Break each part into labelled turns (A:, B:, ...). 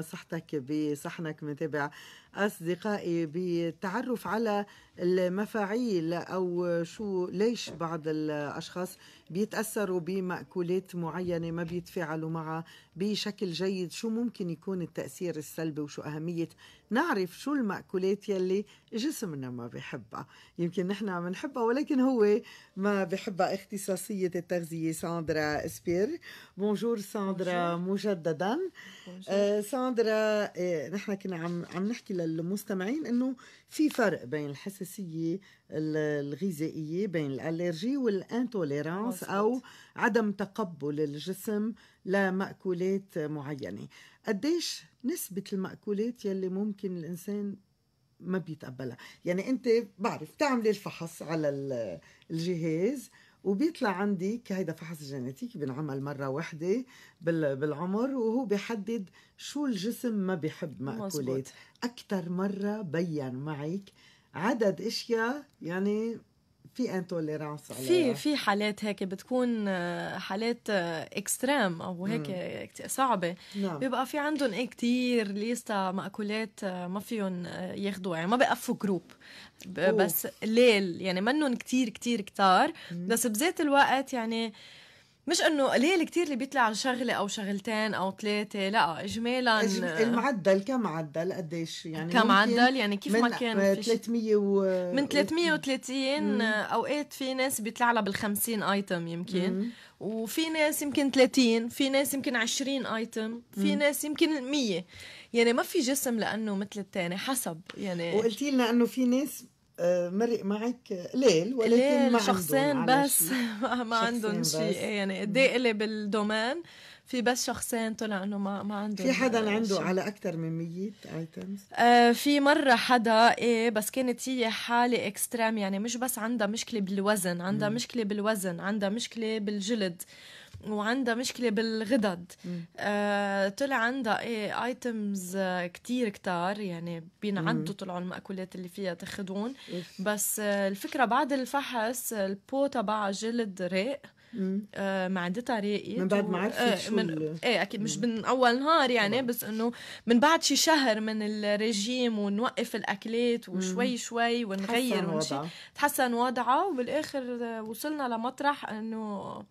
A: صحتك بصحنك متابع أصدقائي بالتعرف على المفاعيل أو شو ليش بعض الأشخاص بيتأثروا بمأكولات معينة ما بيتفاعلوا معها بشكل جيد شو ممكن يكون التأثير السلبي وشو أهمية نعرف شو المأكولات يلي جسمنا ما بحبها يمكن نحن عم نحبها ولكن هو ما بحبها اختصاصية التغذية ساندرا اسبير بونجور ساندرا بونجور. مجددا بونجور. آه ساندرا آه نحن كنا عم عم نحكي للمستمعين انه في فرق بين الحساسية الغذائية بين الالرجي والانتوليرانس أو عدم تقبل الجسم لمأكولات معينة قديش نسبة المأكولات يلي ممكن الإنسان ما بيتقبلها يعني أنت بعرف تعملي الفحص على الجهاز وبيطلع عندي كهيدا فحص جينيتيكي بنعمل مره واحده بالعمر وهو بيحدد شو الجسم ما بيحب مأكولات اكثر مره بين معك عدد اشياء يعني في انتوليرانس في في
B: حالات هيك بتكون آه، حالات اكستريم آه، او هيك صعبه نعم. بيبقى في عندهم ايه كثير ليستا ماكولات آه، ما فيهم ياخذوا يعني ما بقفوا جروب بس أوه. ليل يعني منهم كتير كتير كتار بس بذات الوقت يعني آه مش انه قليل كتير اللي بيطلع على شغله او شغلتين او ثلاثه لا اجمالا المعدل
A: كم معدل قديش يعني كم معدل يعني كيف ما كان 300 آه،
B: و من 330 اوقات في ناس بيطلع لها بال 50 ايتم يمكن مم. وفي ناس يمكن 30 في ناس يمكن 20 ايتم في مم. ناس يمكن 100 يعني ما في جسم لانه مثل الثاني حسب يعني وقلتي
A: لنا انه في ناس آه، مرق معك ليل ولكن ليل ما شخصين بس
B: ما عندهم شيء إيه، يعني قد ايه الي بالدومين في بس شخصين طلع انه ما ما عنده في حدا عنده شيء. على
A: اكثر من 100 ايتمز
B: آه في مره حدا ايه بس كانت هي حاله اكستريم يعني مش بس عندها مشكله بالوزن عندها مشكله بالوزن عندها مشكله بالجلد آه وعندها مشكلة بالغدد آه طلع عندها ايه ايتمز آه، كتير كتار يعني بينعدوا طلعوا المأكولات اللي فيها تخدون بس آه الفكرة بعد الفحص البو تبع جلد رق آه معدتها راقية من بعد ما عرفت آه من ايه اكيد مش من اول نهار يعني بس انه من بعد شي شهر من الرجيم ونوقف الاكلات وشوي شوي ونغير وضعها تحسن وضعها وبالاخر آه، وصلنا لمطرح انه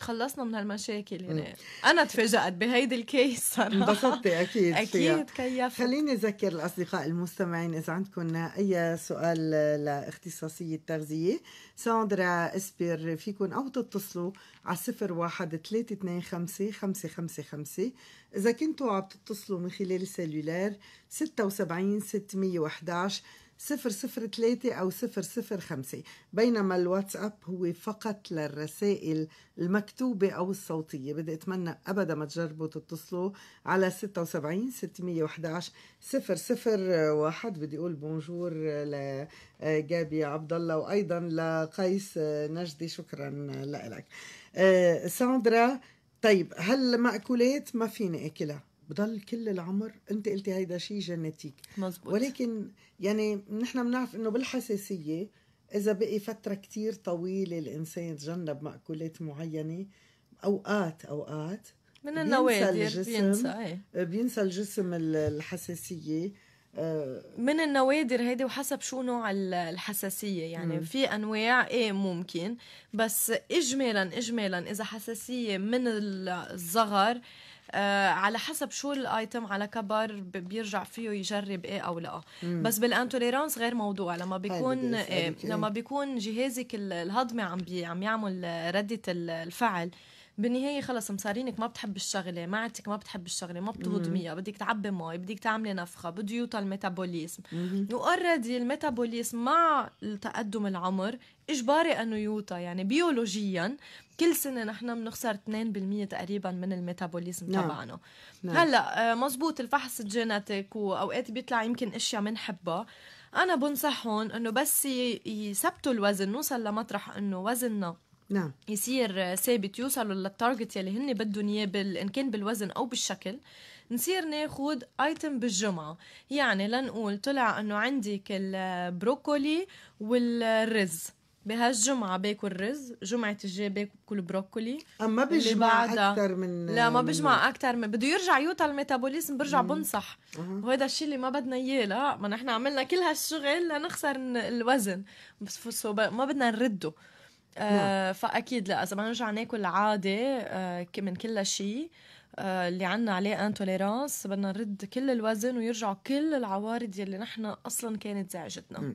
B: خلصنا من هالمشاكل يعني انا تفاجات بهيدي الكيس انبسطتي اكيد اكيد
A: كيف خليني اذكر الاصدقاء المستمعين اذا عندكم اي سؤال لاختصاصيه التغذيه ساندرا اسبير فيكم او تتصلوا على 01 325 555 اذا كنتوا عم تتصلوا من خلال السلولار 76 611 003 أو 005 بينما الواتساب هو فقط للرسائل المكتوبة أو الصوتية بدي أتمنى أبدا ما تجربوا تتصلوا على 76 611 001 بدي أقول بونجور لجابي عبد الله وأيضا لقيس نجدي شكرا لك آه، ساندرا طيب هالمأكولات ما فيني أكلها بضل كل العمر انت قلتي هيدا شيء جينيتيك مزبوط. ولكن يعني نحن بنعرف انه بالحساسيه اذا بقي فتره كتير طويله الانسان يتجنب ماكولات معينه اوقات اوقات من النوادر بينسى الجسم بينسى, ايه؟ بينسى
B: الجسم الحساسيه آه، من النوادر هيدي وحسب شو نوع الحساسيه يعني مم. في انواع ايه ممكن بس اجمالا اجمالا اذا حساسيه من الصغر آه على حسب شو الايتم على كبر بيرجع فيه يجرب ايه او لا مم. بس بالانتوليرانس غير موضوع لما بيكون إيه لما بيكون جهازك الهضمي عم بي عم يعمل رده الفعل آه بالنهايه خلص مصارينك ما بتحب الشغله معدتك ما بتحب الشغله ما بتهضميها بدك تعبي مي بدك تعملي نفخه بده يوطى الميتابوليزم واوريدي الميتابوليزم مع تقدم العمر اجباري انه يوطى يعني بيولوجيا كل سنه نحن بنخسر 2% تقريبا من الميتابوليزم نعم. تبعنا نعم. هلا آه، مزبوط الفحص الجيناتيك واوقات بيطلع يمكن اشياء بنحبها انا بنصحهم انه بس يثبتوا الوزن نوصل لمطرح انه وزننا نعم يصير ثابت يوصلوا للتارجت يلي هن بدهم اياه ان كان بالوزن او بالشكل نصير ناخد ايتم بالجمعه يعني لنقول طلع انه عندك البروكولي والرز بهالجمعة باكل رز، جمعة الجاي باكل بروكولي أما بجمع أكثر من لا ما بجمع أكثر من بده يرجع يوطى الميتابوليزم برجع مم. بنصح مم. وهذا الشيء اللي ما بدنا إياه لا ما نحن عملنا كل هالشغل لنخسر الوزن بس ما بدنا نرده نعم. آه، فاكيد لا اذا ما نرجع ناكل عادي آه، من كل شيء آه، اللي عنا عليه انتوليرانس بدنا نرد كل الوزن ويرجعوا كل العوارض يلي نحن اصلا كانت زعجتنا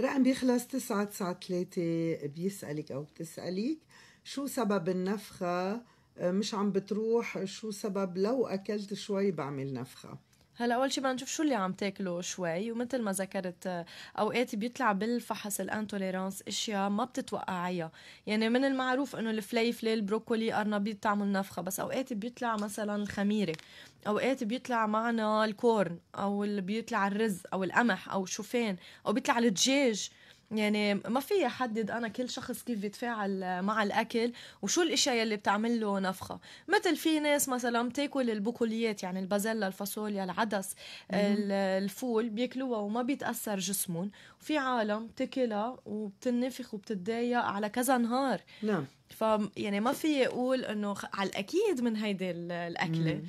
A: رقم بيخلص 993 بيسالك او بتسالك شو سبب النفخه مش عم بتروح شو سبب لو اكلت شوي بعمل نفخه
B: هلا اول شي بدنا نشوف شو اللي عم تاكله شوي ومثل ما ذكرت آه، اوقات بيطلع بالفحص الانتوليرانس اشياء ما بتتوقعيها يعني من المعروف انه الفليفله البروكولي قرنبيط تعمل نفخه بس اوقات بيطلع مثلا الخميره اوقات بيطلع معنا الكورن او اللي بيطلع الرز او القمح او شوفان او بيطلع الدجاج يعني ما في احدد انا كل شخص كيف بيتفاعل مع الاكل وشو الاشياء اللي بتعمل له نفخه مثل في ناس مثلا بتاكل البقوليات يعني البازلا الفاصوليا العدس الفول بياكلوها وما بيتاثر جسمهم وفي عالم بتاكلها وبتنفخ وبتتضايق على كذا نهار نعم ف يعني ما في اقول انه على الاكيد من هيدي الاكله مم.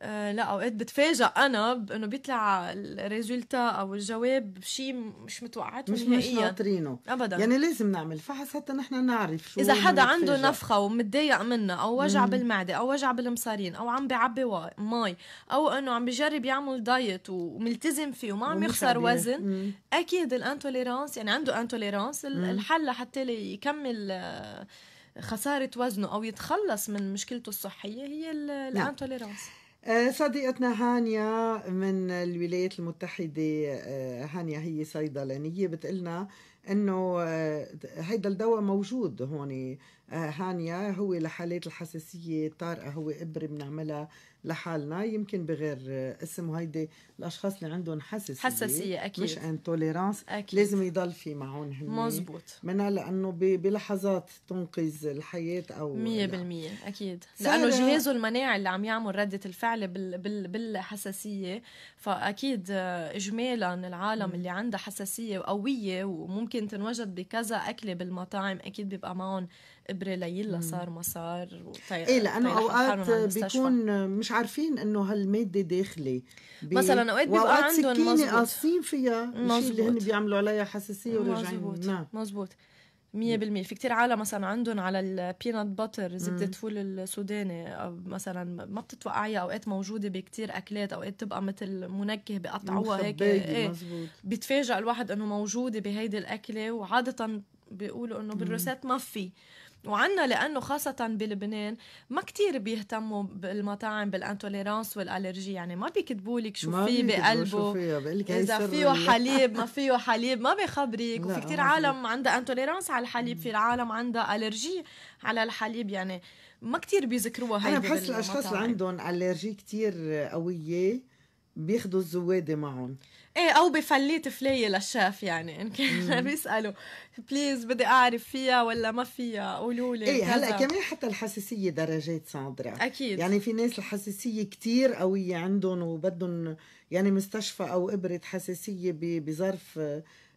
B: آه، لا اوقات بتفاجئ انا بانه بيطلع الريزولتا او الجواب شيء مش متوقعته مش مش ناطرينه
A: ابدا يعني لازم نعمل فحص حتى نحن نعرف شو اذا حدا عنده نفخه
B: ومتضايق منها او وجع مم. بالمعده او وجع بالمصارين او عم بيعبي مي او انه عم بيجرب يعمل دايت وملتزم فيه وما عم يخسر إيه. وزن مم. اكيد الانتوليرانس يعني عنده انتوليرانس الحل لحتى يكمل آه، خساره وزنه او يتخلص من مشكلته الصحيه هي نعم. الانتوليرانس نعم.
A: آه، صديقتنا هانيا من الولايات المتحدة آه، هانيا هي صيدلانية بتقلنا انه آه، هيدا الدواء موجود هون هانيا هو لحالات الحساسية الطارئة هو إبرة بنعملها لحالنا يمكن بغير اسم وهيدي الاشخاص اللي عندهم حساسيه حساسيه اكيد مش انتوليرانس اكيد لازم يضل في معهم هن مزبوط منها لانه بلحظات تنقذ الحياه او 100% لا.
B: اكيد لانه جهازه المناعي اللي عم يعمل رده الفعل بال بال بالحساسيه فاكيد اجمالا العالم اللي عندها حساسيه قويه وممكن تنوجد بكذا اكله بالمطاعم اكيد بيبقى معهم ابره ليلا صار ما صار ايه لانه اوقات بيكون
A: مش عارفين انه هالماده داخله بي... مثلا اوقات بيبقى عندهم سكينه قاصين فيها الشيء اللي هن
B: بيعملوا عليها حساسيه ورجعين مزبوط نعم. مية 100% في كتير عالم مثلا عندهم على البينات باتر زبدة فول السوداني أو مثلا ما بتتوقعيها اوقات موجوده بكتير اكلات اوقات تبقى مثل منكه بقطعوها هيك ايه بيتفاجئ الواحد انه موجوده بهيدي الاكله وعاده بيقولوا انه بالروسات ما في وعنا لانه خاصه بلبنان ما كتير بيهتموا بالمطاعم بالانتوليرانس والالرجي يعني ما بيكتبوا لك شو في بقلبه اذا فيه حليب ما فيه حليب ما بخبرك وفي كتير عالم عندها انتوليرانس على الحليب في عالم عندها الرجي على الحليب يعني ما كتير بيذكروها هيدي انا بحس الاشخاص اللي عندهم
A: الرجي كتير قويه بياخذوا الزواده معهم
B: ايه او بفليت فلية للشاف يعني ان كان بيسالوا بليز بدي اعرف فيها ولا ما فيها قولوا لي ايه هلا كمان حتى
A: الحساسيه درجات ساندرا اكيد يعني في ناس الحساسيه كتير قويه عندهم وبدهم يعني مستشفى او ابره حساسيه بظرف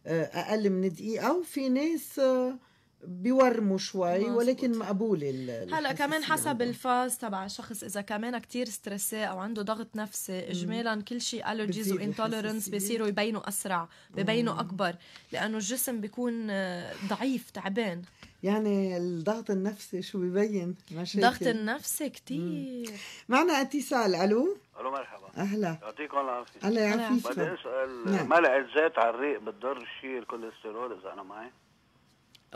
A: آه، اقل من دقيقه وفي ناس آه، بيورموا شوي ولكن مقبوله هلا
B: كمان حسب الفاز تبع الشخص اذا كمان كتير ستريسي او عنده ضغط نفسي اجمالا كل شيء الرجيز وانتولرنس بيصيروا يبينوا اسرع ببينوا اكبر لانه الجسم بيكون آه، ضعيف تعبان يعني
A: الضغط النفسي شو ببين مشاكل الضغط
B: النفسي كتير مم.
A: معنا اتصال الو
B: الو مرحبا اهلا يعطيكم العافيه الله يعافيك بدي اسال نعم. ملعقه زيت على الريق بتضر شيء
A: الكوليسترول اذا انا معي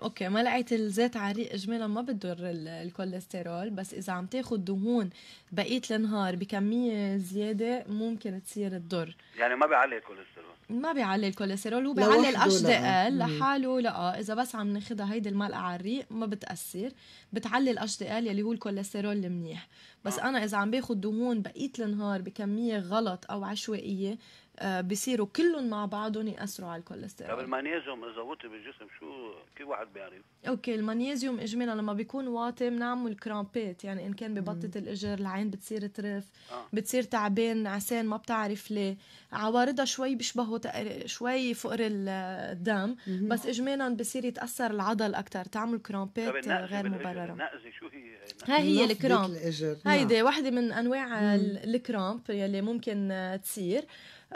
B: اوكي ملعقه الزيت عريق اجمالا ما بتضر الكوليسترول بس اذا عم تاخد دهون بقيه النهار بكميه زياده ممكن تصير تضر
A: يعني ما بيعلي الكوليسترول
B: ما بيعلي الكوليسترول وبيعلي الاش دي ال لحاله لا اذا بس عم ناخذها هيدي على عريق ما بتاثر بتعلي الاش دي ال يلي هو الكوليسترول المنيح بس آه. انا اذا عم باخد دهون بقيه النهار بكميه غلط او عشوائيه آه، بصيروا كلهم مع بعضهم ياثروا على الكوليسترول طب
A: المغنيزيوم اذا وطي بالجسم شو كيف واحد بيعرف؟
B: اوكي المغنيزيوم اجمالا لما بيكون واطي بنعمل كرامبات يعني ان كان ببطه الاجر العين بتصير ترف آه. بتصير تعبان عسان ما بتعرف ليه عوارضها شوي بيشبهوا شوي فقر الدم مم. بس اجمالا بصير يتاثر العضل اكثر تعمل كرامبات غير مبرره النقزه شو هي؟ هاي هي الكرامب هيدي نعم. وحده من انواع الكرامب يلي ممكن آه، تصير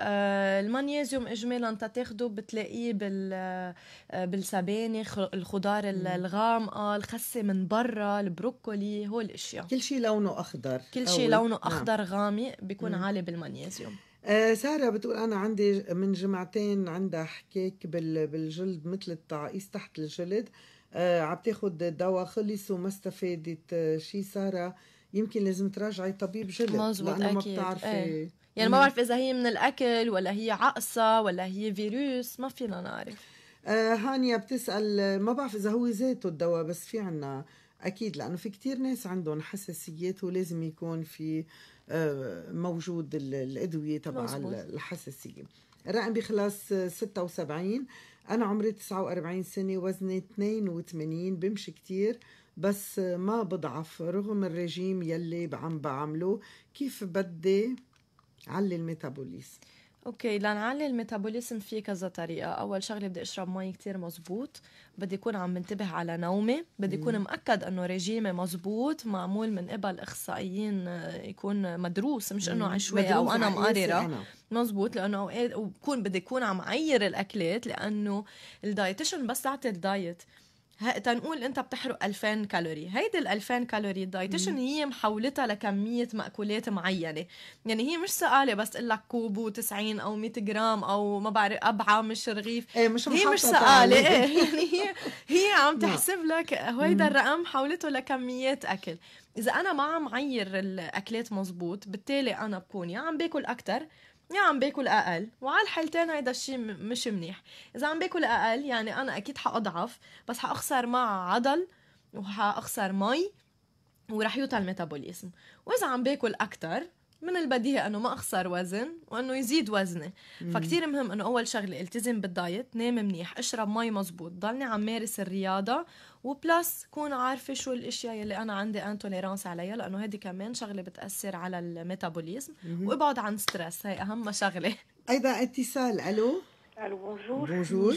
B: آه، المغنيزيوم اجمالا تاخده بتلاقيه بال آه، بالسبانخ الخضار الغامقه آه، الخسه من برا البروكولي هول الاشياء
A: كل شيء لونه اخضر
B: كل شيء لونه نعم. اخضر غامق بيكون مم. عالي بالمغنيزيوم
A: آه سارة بتقول أنا عندي من جمعتين عندها حكاك بالجلد مثل التعقيس تحت الجلد آه عم تاخذ دواء خلص وما استفادت شي سارة يمكن لازم تراجعي طبيب جلد لأنه ما بتعرفي ايه. يعني ما بعرف
B: اذا هي من الاكل ولا هي عقصه ولا هي فيروس ما فينا نعرف
A: آه هانيا بتسال ما بعرف اذا هو زيته الدواء بس في عنا اكيد لانه في كتير ناس عندهم حساسيات ولازم يكون في آه، موجود الادويه تبع الحساسيه رقم بخلاص 76 انا عمري 49 سنه وزني 82 بمشي كتير بس ما بضعف رغم الرجيم يلي عم بعمله كيف بدي علي الميتابوليزم
B: اوكي لنعلي الميتابوليزم في كذا طريقه اول شغله بدي اشرب مي كتير مزبوط بدي اكون عم بنتبه على نومي بدي اكون مأكد انه رجيمي مزبوط معمول من قبل اخصائيين آه، يكون مدروس مش انه عشوائي او انا مقرره مزبوط لانه اوقات وبكون بدي اكون عم عير الاكلات لانه الدايتيشن بس تعطي الدايت تنقول انت بتحرق 2000 كالوري هيدي ال 2000 كالوري الدايتيشن هي محولتها لكميه ماكولات معينه يعني هي مش سقاله بس تقول لك كوب و90 او 100 جرام او ما بعرف ابعه مش رغيف ايه مش هي مش سقاله ايه يعني هي هي عم نعم. تحسب لك هيدا الرقم حولته لكميات اكل اذا انا ما عم عير الاكلات مزبوط بالتالي انا بكون يا عم باكل اكثر يا عم باكل اقل وعلى الحالتين هيدا الشيء مش منيح اذا عم باكل اقل يعني انا اكيد حاضعف بس حاخسر مع عضل وحاخسر مي ورح يوطى الميتابوليزم واذا عم باكل اكثر من البديهي انه ما اخسر وزن وانه يزيد وزني فكتير مهم انه اول شغله التزم بالدايت نام منيح اشرب مي مزبوط ضلني عم مارس الرياضه وبلس كون عارفه شو الاشياء اللي انا عندي انتوليرانس عليها لانه هيدي كمان شغله بتاثر على الميتابوليزم وابعد عن ستريس هي اهم شغله
A: ايضا اتصال الو الو بونجور بونجور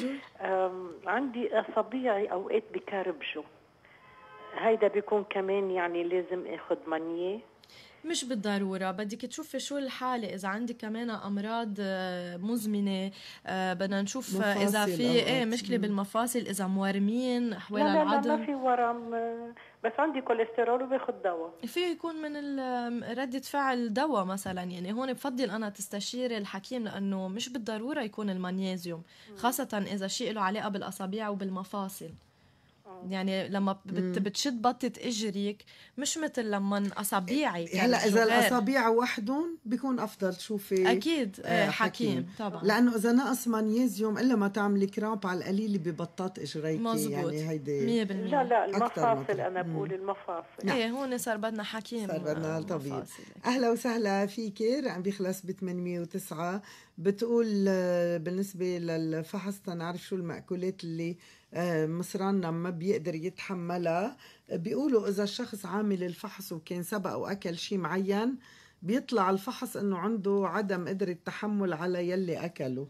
A: عندي اصابيعي اوقات بكربشو هيدا بيكون كمان يعني لازم اخذ مانيه
B: مش بالضروره بدك تشوفي شو الحاله اذا عندك كمان امراض آه، مزمنه آه، بدنا نشوف اذا في ايه مشكله بالمفاصل اذا مورمين حوالي لا لا لا ما في
A: ورم آه، بس عندي كوليسترول
B: وباخذ دواء في يكون من ردة فعل دواء مثلا يعني هون بفضل انا تستشيري الحكيم لانه مش بالضروره يكون المغنيزيوم خاصه اذا شيء له علاقه بالاصابع وبالمفاصل آه. يعني لما بت بتشد بطة اجريك مش مثل لما اصابيعي هلا اذا الاصابيع
A: وحدهم بيكون افضل تشوفي اكيد آه، آه، حكيم. حكيم طبعا لانه اذا نقص مغنيزيوم الا ما تعملي كرامب على القليل ببطات اجريك مزبوط يعني هيدي 100% لا لا المفاصل انا بقول المفاصل نعم.
B: ايه هون صار بدنا حكيم صار بدنا طبيب
A: اهلا وسهلا فيكي رقم بيخلص ب 809 بتقول بالنسبه للفحص تنعرف شو الماكولات اللي آه، مصرنا ما بيقدر يتحملها بيقولوا إذا الشخص عامل الفحص وكان سبق وأكل شيء معين بيطلع الفحص إنه عنده عدم
B: قدرة تحمل على يلي أكله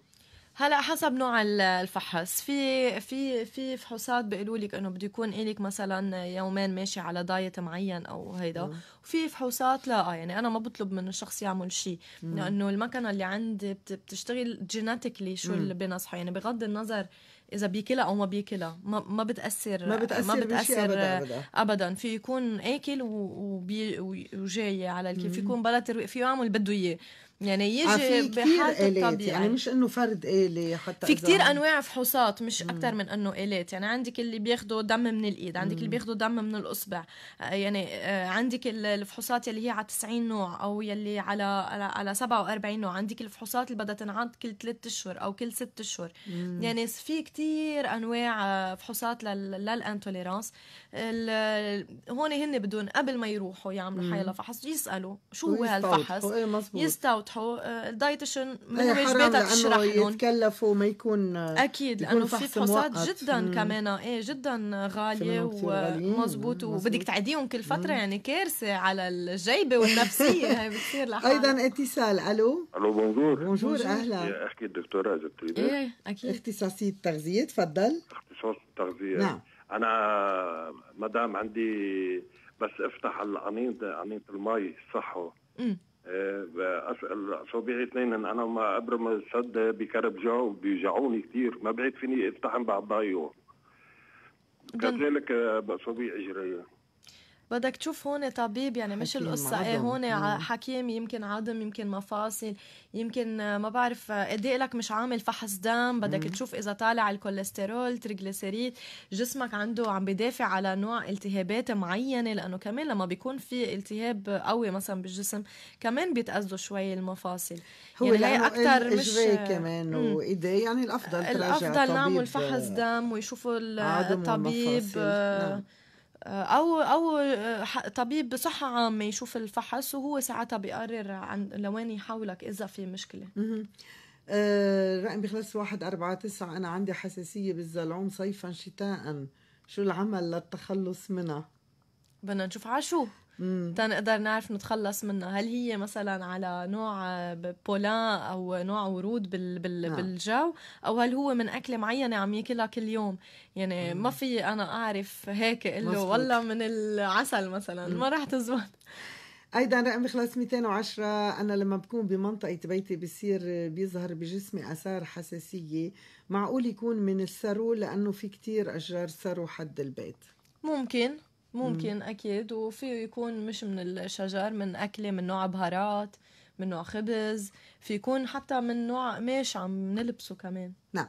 B: هلا حسب نوع الفحص في في في فحوصات بيقولوا لك انه بده يكون الك مثلا يومين ماشي على دايت معين او هيدا وفي فحوصات لا آه، يعني انا ما بطلب من الشخص يعمل شيء لانه المكنه اللي عندي بتشتغل جيناتيكلي شو اللي بنصحه يعني بغض النظر اذا بياكلها او ما بياكلها ما, ما بتاثر ما بتاثر, ما بتأثر أبداً, ابدا ابدا في يكون اكل وجاي على الكيف يكون بلا ترويق في يعمل بده اياه يعني يجي آه، بحالة الطبيعي يعني مش
A: انه فرد آلي حتى في كثير انواع
B: فحوصات مش اكثر من انه آلات يعني عندك اللي بياخذوا دم من الايد عندك اللي بياخذوا دم من الاصبع آه، يعني آه، عندك الفحوصات يلي هي على 90 نوع او يلي على على 47 نوع عندك الفحوصات اللي بدها تنعاد كل 3 اشهر او كل 6 اشهر يعني في كثير انواع فحوصات للانتوليرانس هون هن بدون قبل ما يروحوا يعملوا حيلا فحص يسالوا شو هو هالفحص إيه يستوت يفتحوا آه، الدايتشن من واجباتها إيه، تشرح لهم
A: يتكلفوا ما يكون آه، اكيد لانه في فحوصات
B: جدا كمان آه، ايه جدا غاليه ومزبوط وبدك تعيديهم كل فتره مم. يعني كارثه على الجيبه والنفسيه هي بتصير لحالها ايضا
A: اتصال الو الو بونجور بونجور اهلا احكي الدكتوره اذا بتريد ايه
B: اكيد اختصاصيه التغذيه تفضل
A: اختصاص التغذيه نعم انا مدام عندي بس افتح على قنينه قنينه المي صحو بسال صوبيعي اثنين انا ما ابرم السد السد جو بيوجعوني كثير ما بعيد فيني التحم ضايو كذلك صوبيعي جريه
B: بدك تشوف هون طبيب يعني مش القصة ايه هون حكيم يمكن عظم يمكن مفاصل يمكن ما بعرف قد إيه لك مش عامل فحص دم بدك مم. تشوف اذا طالع الكوليسترول تريجليسيريد جسمك عنده عم بدافع على نوع التهابات معينة لانه كمان لما بيكون في التهاب قوي مثلا بالجسم كمان بيتأذوا شوي المفاصل هو يعني هي اكثر مش كمان
A: وايديه يعني الافضل الافضل نعمل فحص
B: دم ويشوفوا الطبيب او او آه، طبيب صحه عامه يشوف الفحص وهو ساعتها بيقرر عن لوين يحولك اذا في مشكله الرقم بخلص آه، واحد أربعة تسعة أنا عندي حساسية بالزلعوم صيفا شتاء شو العمل للتخلص منها؟ بدنا نشوف عشو تنقدر نعرف نتخلص منها هل هي مثلا على نوع بولان او نوع ورود بال بال نعم. بالجو او هل هو من اكله معينه عم ياكلها كل يوم يعني مم. ما في انا اعرف هيك له والله من العسل مثلا مم. ما راح تزبط
A: ايضا رقم خلاص 210 انا لما بكون بمنطقه بيتي بصير بيظهر بجسمي اثار حساسيه معقول يكون من السرو لانه في كتير اشجار سرو حد البيت
B: ممكن ممكن اكيد وفيه يكون مش من الشجر من اكله من نوع بهارات من نوع خبز في يكون حتى من نوع قماش عم نلبسه كمان
A: نعم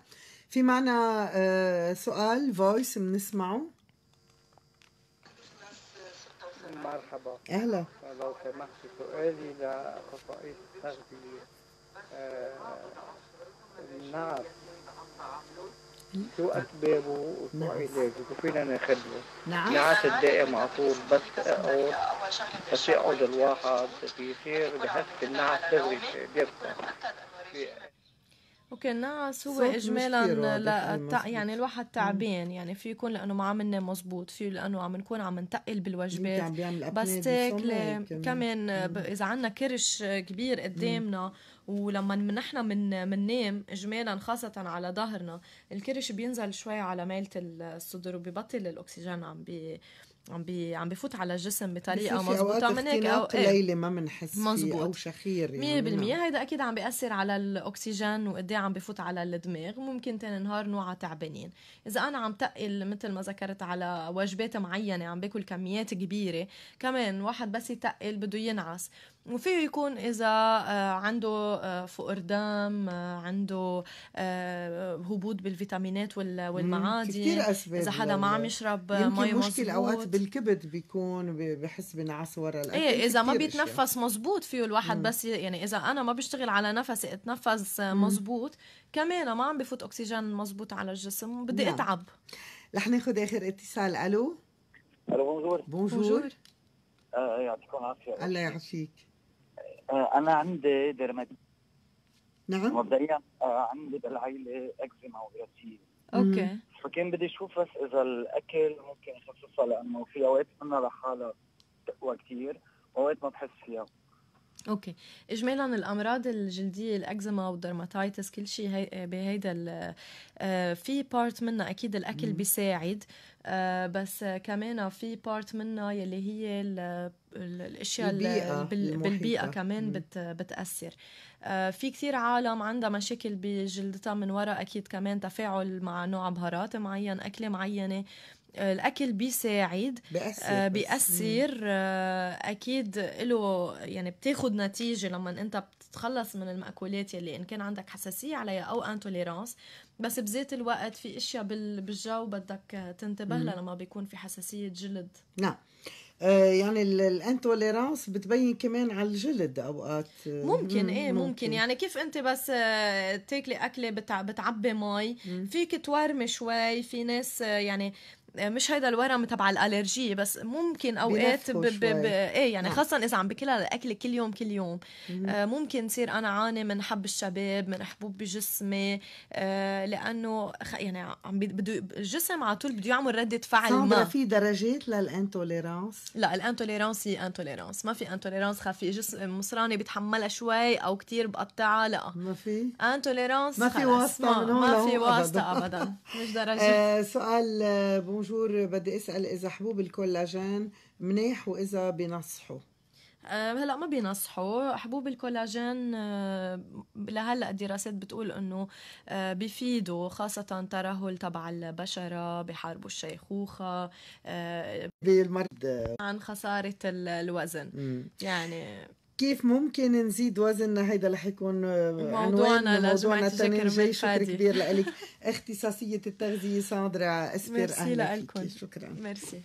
A: في معنا آه، سؤال فويس بنسمعه مرحبا اهلا لو سمحت سؤالي لاخصائي التغذيه آه، النار له اسبابه نعم. وعلاجه وفين انا اخدمه
B: نعم نعاس الدائم
A: على طول بس اقعد
B: بس يقعد الواحد بيصير بحس النعس دغري بيرفع اوكي الناس هو اجمالا لأ يعني الواحد تعبان يعني في يكون لانه ما عم ننام مزبوط في لانه عم نكون عم نتقل بالوجبات بس تاكلي كمان اذا عندنا كرش كبير قدامنا مم. ولما نحن من مننام اجمالا خاصه على ظهرنا الكرش بينزل شوي على ميله الصدر وببطل الاكسجين عم بي عم بي عم بفوت على الجسم بطريقه مضبوطه من هيك او إيه. ليلة
A: ما بنحس فيه او شخير يعني 100% نعم.
B: هيدا اكيد عم بياثر على الاكسجين وقد عم بفوت على الدماغ ممكن تاني نهار نوعا تعبانين اذا انا عم تقل مثل ما ذكرت على وجبات معينه عم باكل كميات كبيره كمان واحد بس يتقل بده ينعس وفيه يكون إذا آه، عنده آه، فقر دم آه، عنده هبوط بالفيتامينات والمعادن كثير أسباب إذا حدا ما عم يشرب مي مشكلة أوقات
A: بالكبد بيكون بحس بنعس ورا الأكل إيه إذا ما بيتنفس
B: مزبوط فيه الواحد مم. بس يعني إذا أنا ما بشتغل على نفسي أتنفس مزبوط كمان ما عم بفوت أكسجين مزبوط على الجسم بدي نعم. أتعب
A: رح ناخذ آخر اتصال ألو ألو بونجور بونجور, بونجور. يعطيكم العافيه الله يعافيك آه، انا عندي درماتيت نعم مبدئيا آه، عندي بالعائله اكزيما وراثيه اوكي فكان بدي اشوف بس اذا الاكل ممكن يخففها لانه في اوقات منها لحالها تقوى كثير واوقات ما بحس فيها
B: اوكي اجمالا الامراض الجلديه الاكزيما والدرماتايتس كل شيء بهيدا آه، في بارت منها اكيد الاكل بيساعد بس كمان في بارت منها يلي هي الاشياء البيئة بال... بالبيئه كمان بت... بتاثر آه، في كثير عالم عندها مشاكل بجلدتها من وراء اكيد كمان تفاعل مع نوع بهارات معين اكله معينه آه، الاكل بيساعد آه، بيأثر, بيأثر اكيد له يعني بتاخذ نتيجه لما انت بتتخلص من المأكولات يلي ان كان عندك حساسيه عليها او انتوليرانس بس بذات الوقت في اشياء بالجو بدك تنتبه لها لما بيكون في حساسيه جلد
A: نعم آه، يعني الانتوليرانس بتبين كمان على الجلد اوقات آه، ممكن ايه ممكن, ممكن.
B: يعني كيف انت بس آه، تاكلي اكله بتعبي مي فيك تورمي شوي في ناس يعني مش هيدا الورم تبع الالرجي بس ممكن اوقات ب... ب... ب... ايه يعني آه. نعم. خاصه اذا عم بكلها الاكل كل يوم كل يوم مم. آه ممكن صير انا عاني من حب الشباب من حبوب بجسمي آه لانه خ... يعني عم بده الجسم على طول بده يعمل رده فعل ما في
A: درجات للانتوليرانس
B: لا الانتوليرانس هي انتوليرانس ما في انتوليرانس خفي جسم مصراني بتحملها شوي او كتير بقطعها لا ما في انتوليرانس ما في واسطه ما, ما في واسطه ابدا مش درجه آه
A: سؤال آه، بون بونجور بدي اسال اذا حبوب الكولاجين منيح واذا
B: بنصحوا آه، هلا ما بينصحوا حبوب الكولاجين آه، لهلا الدراسات بتقول انه آه، بيفيدوا خاصه ترهل تبع البشره بحاربوا الشيخوخه بالمرض عن خساره الوزن م. يعني
A: كيف ممكن نزيد وزننا هيدا رح يكون عنوان آه، موضوعنا لجمعة الجاي شكر كبير لك اختصاصية التغذية ساندرا اسبير ميرسي لكم شكرا ميرسي